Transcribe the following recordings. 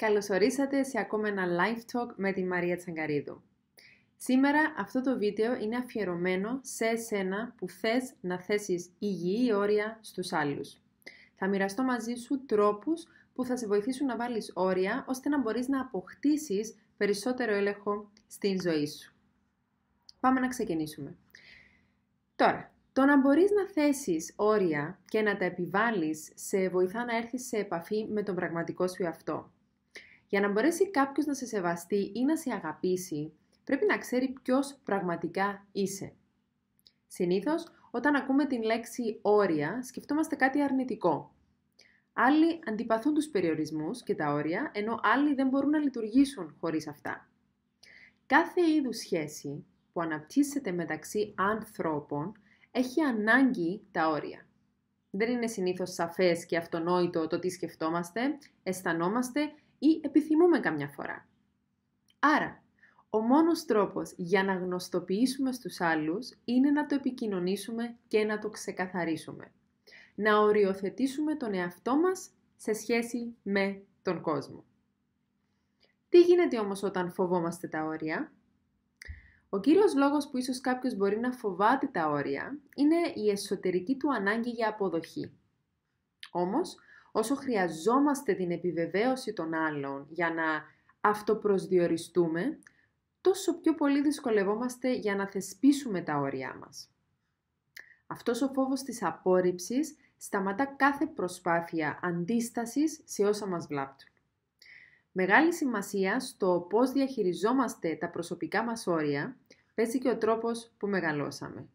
Καλωσορίσατε σε ακόμα ένα live talk με τη Μαρία Τσαγκαρίδου. Σήμερα αυτό το βίντεο είναι αφιερωμένο σε εσένα που θες να θέσεις υγιή όρια στους άλλους. Θα μοιραστώ μαζί σου τρόπους που θα σε βοηθήσουν να βάλεις όρια ώστε να μπορείς να αποκτήσεις περισσότερο έλεγχο στην ζωή σου. Πάμε να ξεκινήσουμε. Τώρα, το να μπορείς να θέσεις όρια και να τα επιβάλλεις σε βοηθά να έρθεις σε επαφή με τον πραγματικό σου εαυτό. Για να μπορέσει κάποιος να σε σεβαστεί ή να σε αγαπήσει, πρέπει να ξέρει ποιος πραγματικά είσαι. Συνήθως, όταν ακούμε την λέξη όρια, σκεφτόμαστε κάτι αρνητικό. Άλλοι αντιπαθούν τους περιορισμούς και τα όρια, ενώ άλλοι δεν μπορούν να λειτουργήσουν χωρίς αυτά. Κάθε είδους σχέση που αναπτύσσεται μεταξύ ανθρώπων έχει ανάγκη τα όρια. Δεν είναι συνήθως σαφές και αυτονόητο το τι σκεφτόμαστε, αισθανόμαστε ή επιθυμούμε καμιά φορά. Άρα, ο μόνος τρόπος για να γνωστοποιήσουμε στους άλλους είναι να το επικοινωνήσουμε και να το ξεκαθαρίσουμε. Να οριοθετήσουμε τον εαυτό μας σε σχέση με τον κόσμο. Τι γίνεται όμως όταν φοβόμαστε τα όρια? Ο κύριος λόγος που ίσως κάποιος μπορεί να φοβάται τα όρια είναι η εσωτερική του ανάγκη για αποδοχή. Όμως, όσο χρειαζόμαστε την επιβεβαίωση των άλλων για να αυτοπροσδιοριστούμε, τόσο πιο πολύ δυσκολευόμαστε για να θεσπίσουμε τα όρια μας. Αυτός ο φόβος της απόρριψης σταματά κάθε προσπάθεια αντίστασης σε όσα μας βλάπτουν. Μεγάλη σημασία στο πώς διαχειριζόμαστε τα προσωπικά μας όρια παίζει και ο τρόπος που μεγαλώσαμε.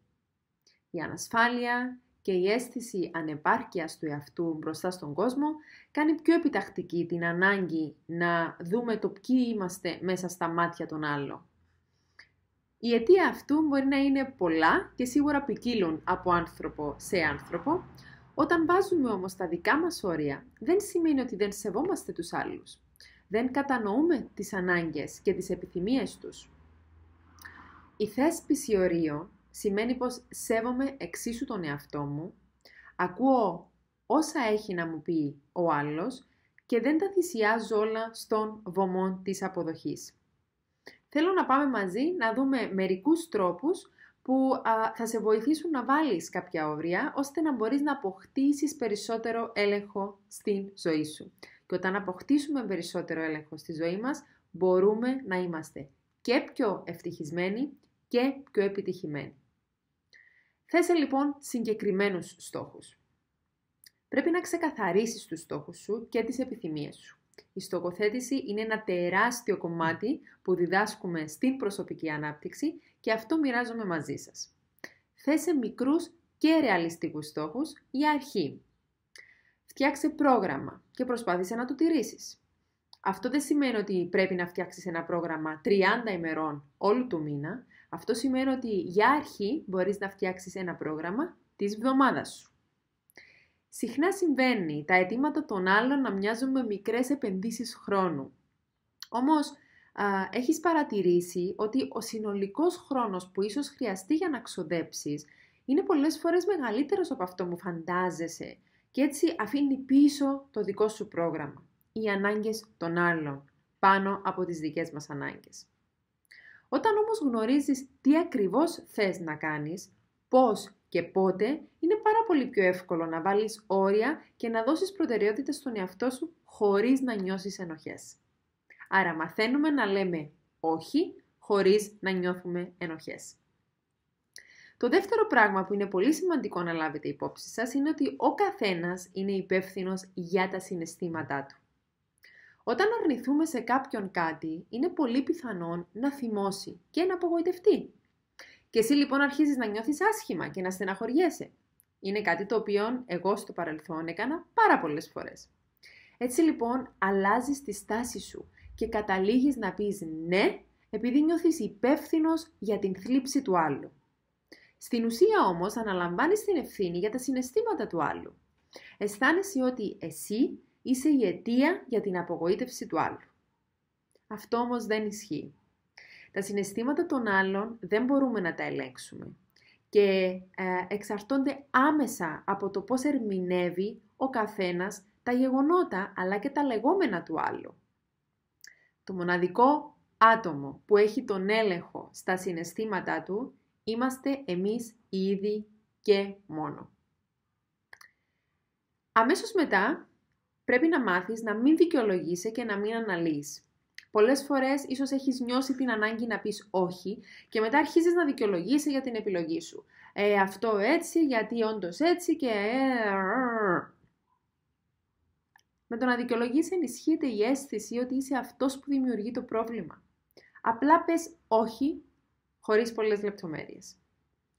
Η ανασφάλεια, και η αίσθηση ανεπάρκειας του εαυτού μπροστά στον κόσμο κάνει πιο επιτακτική την ανάγκη να δούμε το ποιοι είμαστε μέσα στα μάτια των άλλων. Η αιτία αυτού μπορεί να είναι πολλά και σίγουρα ποικίλουν από άνθρωπο σε άνθρωπο. Όταν βάζουμε όμως τα δικά μας όρια, δεν σημαίνει ότι δεν σεβόμαστε τους άλλους. Δεν κατανοούμε τις ανάγκες και τις επιθυμίες τους. Η θέσπιση ορίων σημαίνει πως σέβομαι εξίσου τον εαυτό μου, ακούω όσα έχει να μου πει ο άλλος και δεν τα θυσιάζω όλα στον βωμό της αποδοχής. Θέλω να πάμε μαζί να δούμε μερικούς τρόπους που θα σε βοηθήσουν να βάλεις κάποια όρια, ώστε να μπορείς να αποκτήσεις περισσότερο έλεγχο στην ζωή σου. Και όταν αποκτήσουμε περισσότερο έλεγχο στη ζωή μας, μπορούμε να είμαστε και πιο ευτυχισμένοι και πιο επιτυχημένοι. Θέσε λοιπόν συγκεκριμένους στόχους. Πρέπει να ξεκαθαρίσεις τους στόχους σου και τις επιθυμίες σου. Η στοχοθέτηση είναι ένα τεράστιο κομμάτι που διδάσκουμε στην προσωπική ανάπτυξη και αυτό μοιράζομαι μαζί σας. Θέσε μικρούς και ρεαλιστικούς στόχους για αρχή. Φτιάξε πρόγραμμα και προσπάθησε να το τηρήσεις. Αυτό δεν σημαίνει ότι πρέπει να φτιάξεις ένα πρόγραμμα 30 ημερών όλου του μήνα, αυτό σημαίνει ότι για αρχή μπορείς να φτιάξεις ένα πρόγραμμα της εβδομάδα σου. Συχνά συμβαίνει τα αιτήματα των άλλων να μοιάζουν με μικρές επενδύσεις χρόνου. Όμως, α, έχεις παρατηρήσει ότι ο συνολικός χρόνος που ίσως χρειαστεί για να ξοδέψεις είναι πολλές φορές μεγαλύτερος από αυτό που φαντάζεσαι και έτσι αφήνει πίσω το δικό σου πρόγραμμα, οι ανάγκες των άλλων, πάνω από τις δικές μας ανάγκες. Όταν όμως γνωρίζεις τι ακριβώς θες να κάνεις, πώς και πότε, είναι πάρα πολύ πιο εύκολο να βάλεις όρια και να δώσεις προτεραιότητα στον εαυτό σου χωρίς να νιώσεις ενοχές. Άρα μαθαίνουμε να λέμε όχι χωρίς να νιώθουμε ενοχές. Το δεύτερο πράγμα που είναι πολύ σημαντικό να λάβετε υπόψη σας είναι ότι ο καθένας είναι υπεύθυνος για τα συναισθήματά του. Όταν αρνηθούμε σε κάποιον κάτι, είναι πολύ πιθανόν να θυμώσει και να απογοητευτεί. Και εσύ λοιπόν αρχίζεις να νιώθεις άσχημα και να στεναχωριέσαι. Είναι κάτι το οποίο εγώ στο παρελθόν έκανα πάρα πολλές φορές. Έτσι λοιπόν αλλάζεις τη στάση σου και καταλήγεις να πεις ναι επειδή νιώθεις υπεύθυνος για την θλίψη του άλλου. Στην ουσία όμως αναλαμβάνεις την ευθύνη για τα συναισθήματα του άλλου. Αισθάνεσαι ότι εσύ είσαι η αιτία για την απογοήτευση του άλλου. Αυτό όμως δεν ισχύει. Τα συναισθήματα των άλλων δεν μπορούμε να τα ελέγξουμε και ε, εξαρτώνται άμεσα από το πώς ερμηνεύει ο καθένας τα γεγονότα αλλά και τα λεγόμενα του άλλου. Το μοναδικό άτομο που έχει τον έλεγχο στα συναισθήματά του είμαστε εμείς ήδη και μόνο. Αμέσως μετά πρέπει να μάθεις να μην δικαιολογείσαι και να μην αναλύεις. Πολλές φορές ίσως έχεις νιώσει την ανάγκη να πεις όχι και μετά αρχίζεις να δικαιολογείσαι για την επιλογή σου. Ε, αυτό έτσι, γιατί όντως έτσι και... Με το να δικαιολογείς ενισχύεται η αίσθηση ότι είσαι αυτός που δημιουργεί το πρόβλημα. Απλά πες όχι, χωρίς πολλές λεπτομέρειες.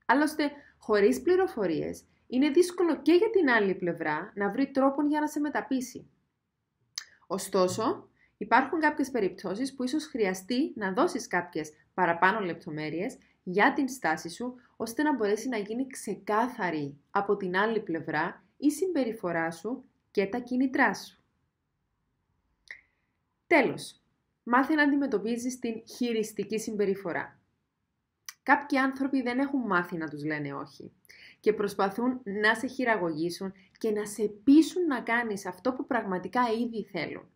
Άλλωστε, χωρίς πληροφορίες είναι δύσκολο και για την άλλη πλευρά να βρει τρόπον για να σε μεταπίσει. Ωστόσο, υπάρχουν κάποιες περιπτώσεις που ίσως χρειαστεί να δώσεις κάποιες παραπάνω λεπτομέρειες για την στάση σου, ώστε να μπορέσει να γίνει ξεκάθαρη από την άλλη πλευρά η συμπεριφορά σου και τα κίνητρά σου. Τέλος, μάθε να αντιμετωπίζεις την χειριστική συμπεριφορά. Κάποιοι άνθρωποι δεν έχουν μάθει να τους λένε όχι και προσπαθούν να σε χειραγωγήσουν και να σε πείσουν να κάνεις αυτό που πραγματικά ήδη θέλουν.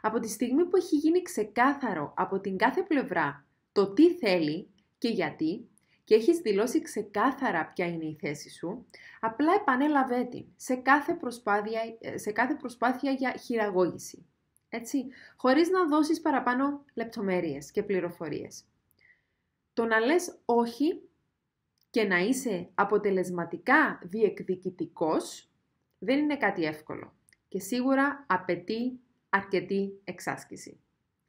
Από τη στιγμή που έχει γίνει ξεκάθαρο από την κάθε πλευρά το τι θέλει και γιατί και έχεις δηλώσει ξεκάθαρα ποια είναι η θέση σου, απλά επανέλαβε την σε κάθε προσπάθεια, ε, σε κάθε προσπάθεια για χειραγώγηση. Έτσι, χωρίς να δώσεις παραπάνω λεπτομέρειες και πληροφορίες. Το να λες όχι και να είσαι αποτελεσματικά διεκδικητικός δεν είναι κάτι εύκολο και σίγουρα απαιτεί αρκετή εξάσκηση.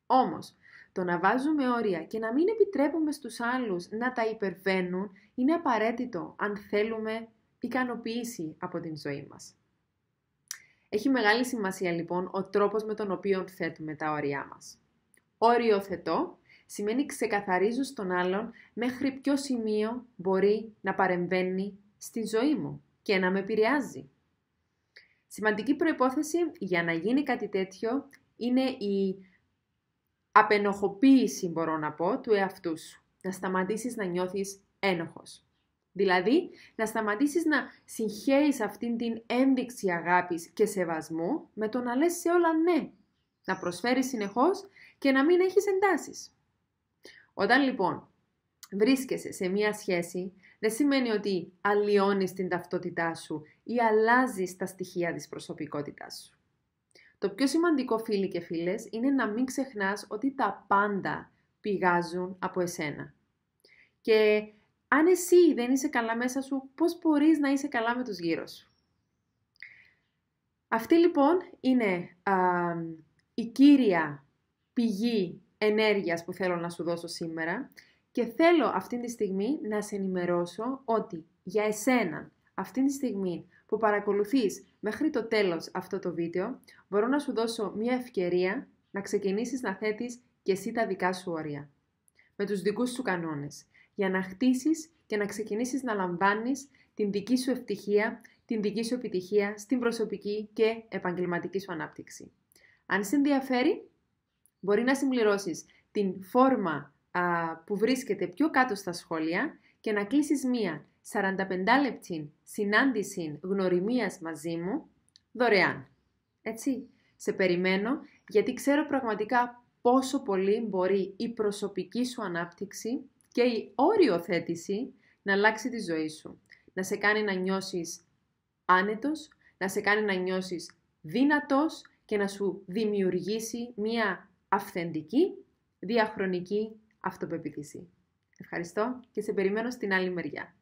Όμως, το να βάζουμε όρια και να μην επιτρέπουμε στους άλλους να τα υπερβαίνουν είναι απαραίτητο αν θέλουμε ικανοποίηση από την ζωή μας. Έχει μεγάλη σημασία λοιπόν ο τρόπος με τον οποίο θέτουμε τα όρια μας. Όριοθετώ σημαίνει ξεκαθαρίζω στον άλλον μέχρι ποιο σημείο μπορεί να παρεμβαίνει στη ζωή μου και να με επηρεάζει. Σημαντική προϋπόθεση για να γίνει κάτι τέτοιο είναι η απενοχοποίηση, μπορώ να πω, του εαυτού σου. Να σταματήσεις να νιώθεις ένοχος. Δηλαδή, να σταματήσεις να συγχαίεις αυτήν την ένδειξη αγάπης και σεβασμού με το να λες σε όλα ναι. Να προσφέρεις συνεχώς και να μην έχεις εντάσεις. Όταν λοιπόν βρίσκεσαι σε μία σχέση, δεν σημαίνει ότι αλλοιώνεις την ταυτότητά σου ή αλλάζεις τα στοιχεία της προσωπικότητάς σου. Το πιο σημαντικό φίλοι και φίλες είναι να μην ξεχνάς ότι τα πάντα πηγάζουν από εσένα. Και αν εσύ δεν είσαι καλά μέσα σου, πώς μπορείς να είσαι καλά με τους γύρω σου. Αυτή λοιπόν είναι η κύρια πηγή ενέργειας που θέλω να σου δώσω σήμερα και θέλω αυτή τη στιγμή να σε ενημερώσω ότι για εσένα αυτή τη στιγμή που παρακολουθείς μέχρι το τέλος αυτό το βίντεο μπορώ να σου δώσω μια ευκαιρία να ξεκινήσεις να θέτεις και εσύ τα δικά σου όρια με τους δικούς σου κανόνες για να χτίσεις και να ξεκινήσεις να λαμβάνεις την δική σου ευτυχία, την δική σου επιτυχία στην προσωπική και επαγγελματική σου ανάπτυξη. Αν σε ενδιαφέρει, Μπορεί να συμπληρώσεις την φόρμα α, που βρίσκεται πιο κάτω στα σχόλια και να κλείσεις μία 45 λεπτή συνάντηση γνωριμίας μαζί μου δωρεάν. Έτσι, σε περιμένω γιατί ξέρω πραγματικά πόσο πολύ μπορεί η προσωπική σου ανάπτυξη και η όριοθέτηση να αλλάξει τη ζωή σου. Να σε κάνει να νιώσεις άνετος, να σε κάνει να νιώσεις δυνατός και να σου δημιουργήσει μία αυθεντική, διαχρονική αυτοπεποίθηση. Ευχαριστώ και σε περιμένω στην άλλη μεριά.